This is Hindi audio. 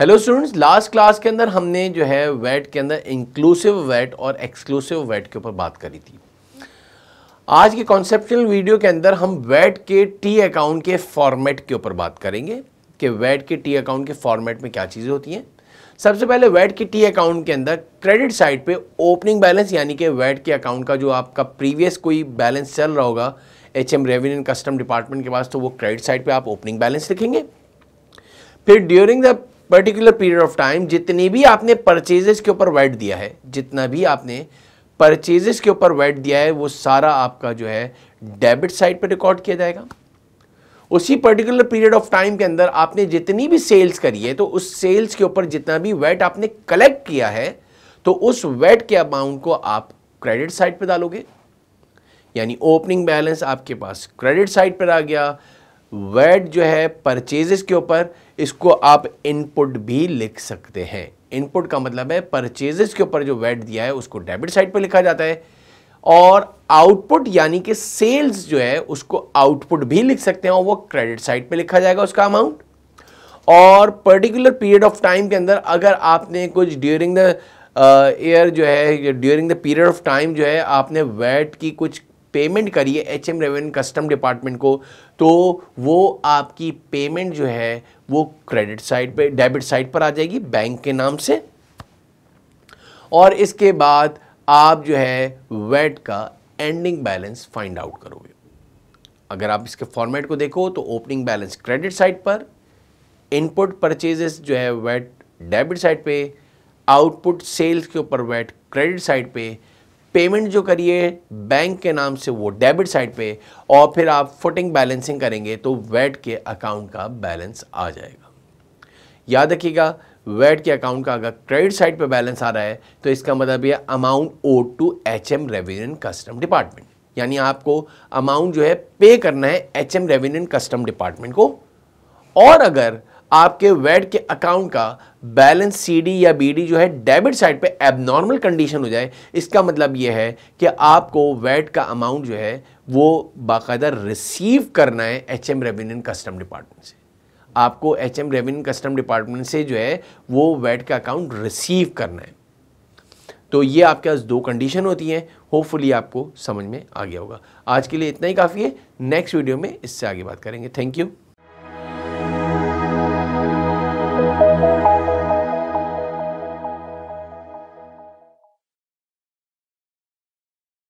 हेलो स्टूडेंट्स लास्ट क्लास के अंदर हमने जो है वेट के अंदर इंक्लूसिव वेट और एक्सक्लूसिव वेट के ऊपर बात करी थी आज के कॉन्सेप्टल वीडियो के अंदर हम वेट के टी अकाउंट के फॉर्मेट के ऊपर बात करेंगे कि वेट के टी अकाउंट के फॉर्मेट में क्या चीज़ें होती हैं सबसे पहले वेट के टी अकाउंट के अंदर क्रेडिट साइड पर ओपनिंग बैलेंस यानी कि वेट के अकाउंट का जो आपका प्रीवियस कोई बैलेंस चल रहा होगा H M revenue and custom department के पास तो वो क्रेडिट साइड पर आप ओपनिंग बैलेंस लिखेंगे फिर during the particular period of time जितने भी आपने परचेजेस के ऊपर वैट दिया है जितना भी आपने परचेजेस के ऊपर वैट दिया है वो सारा आपका जो है डेबिट साइड पर रिकॉर्ड किया जाएगा उसी पर्टिकुलर पीरियड ऑफ टाइम के अंदर आपने जितनी भी सेल्स करी है तो उस सेल्स के ऊपर जितना भी वेट आपने कलेक्ट किया है तो उस वेट के अमाउंट को आप क्रेडिट साइड पर डालोगे यानी ओपनिंग बैलेंस आपके पास क्रेडिट साइड पर आ गया वैट जो है परचेजेस के ऊपर इसको आप इनपुट भी लिख सकते हैं इनपुट का मतलब है परचेजेस के ऊपर जो वैट दिया है उसको डेबिट साइड पर लिखा जाता है और आउटपुट यानी कि सेल्स जो है उसको आउटपुट भी लिख सकते हैं और वो क्रेडिट साइड पे लिखा जाएगा उसका अमाउंट और पर्टिकुलर पीरियड ऑफ टाइम के अंदर अगर आपने कुछ ड्यूरिंग द ईयर जो है during the period of time जो है आपने वैट की कुछ पेमेंट करिए H M revenue custom department को तो वो आपकी पेमेंट जो है वो क्रेडिट साइड पे डेबिट साइड पर आ जाएगी बैंक के नाम से और इसके बाद आप जो है वेट का एंडिंग बैलेंस फाइंड आउट करोगे अगर आप इसके फॉर्मेट को देखो तो ओपनिंग बैलेंस क्रेडिट साइड पर इनपुट परचेजेस जो है वेट डेबिट साइड पे आउटपुट सेल्स के ऊपर वेट क्रेडिट साइड पे पेमेंट जो करिए बैंक के नाम से वो डेबिट साइड पे और फिर आप फुटिंग बैलेंसिंग करेंगे तो वेट के अकाउंट का बैलेंस आ जाएगा याद रखिएगा वेट के अकाउंट का अगर क्रेडिट साइड पे बैलेंस आ रहा है तो इसका मतलब ये amount owe to H M revenue and custom department यानी आपको अमाउंट जो है पे करना है H M revenue and custom department को और अगर आपके वेड के अकाउंट का बैलेंस सीडी या बीडी जो है डेबिट साइड पे एबनॉर्मल कंडीशन हो जाए इसका मतलब यह है कि आपको वेड का अमाउंट जो है वो बाकायदा रिसीव करना है H M revenue custom department से आपको H M revenue custom department से जो है वो वेड का अकाउंट रिसीव करना है तो ये आपके पास दो कंडीशन होती हैं होपफुली आपको समझ में आ गया होगा आज के लिए इतना ही काफ़ी है नेक्स्ट वीडियो में इससे आगे बात करेंगे थैंक यू